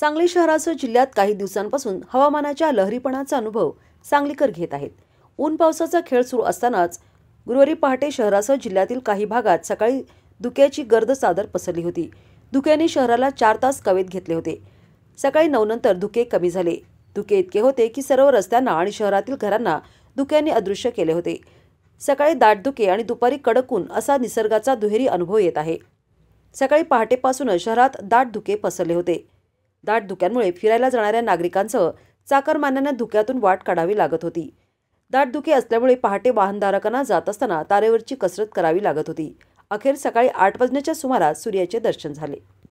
सांगली शहरासह जिल्ह्यात काही दिवसांपासून हवामानाच्या लहरीपणाचा अनुभव सांगलीकर घेत आहेत ऊन पावसाचा खेळ सुरू असतानाच गुरुवारी पहाटे शहरासह जिल्ह्यातील काही भागात सकाळी धुक्याची गर्द चादर पसरली होती धुक्याने शहराला चार तास कवेत घेतले होते सकाळी नऊ नंतर धुके कमी झाले धुके इतके होते की सर्व रस्त्यांना आणि शहरातील घरांना धुक्याने अदृश्य केले होते सकाळी दाट धुके आणि दुपारी कडकून असा निसर्गाचा दुहेरी अनुभव येत आहे सकाळी पहाटेपासूनच शहरात दाट धुके पसरले होते दाट धुक्यांमुळे फिरायला जाणाऱ्या नागरिकांसह चाकरमान्यांना धुक्यातून वाट काढावी लागत होती दाट धुके असल्यामुळे पहाटे वाहनधारकांना जात असताना तारेवरची कसरत करावी लागत होती अखेर सकाळी आठ वाजण्याच्या सुमारास सूर्याचे दर्शन झाले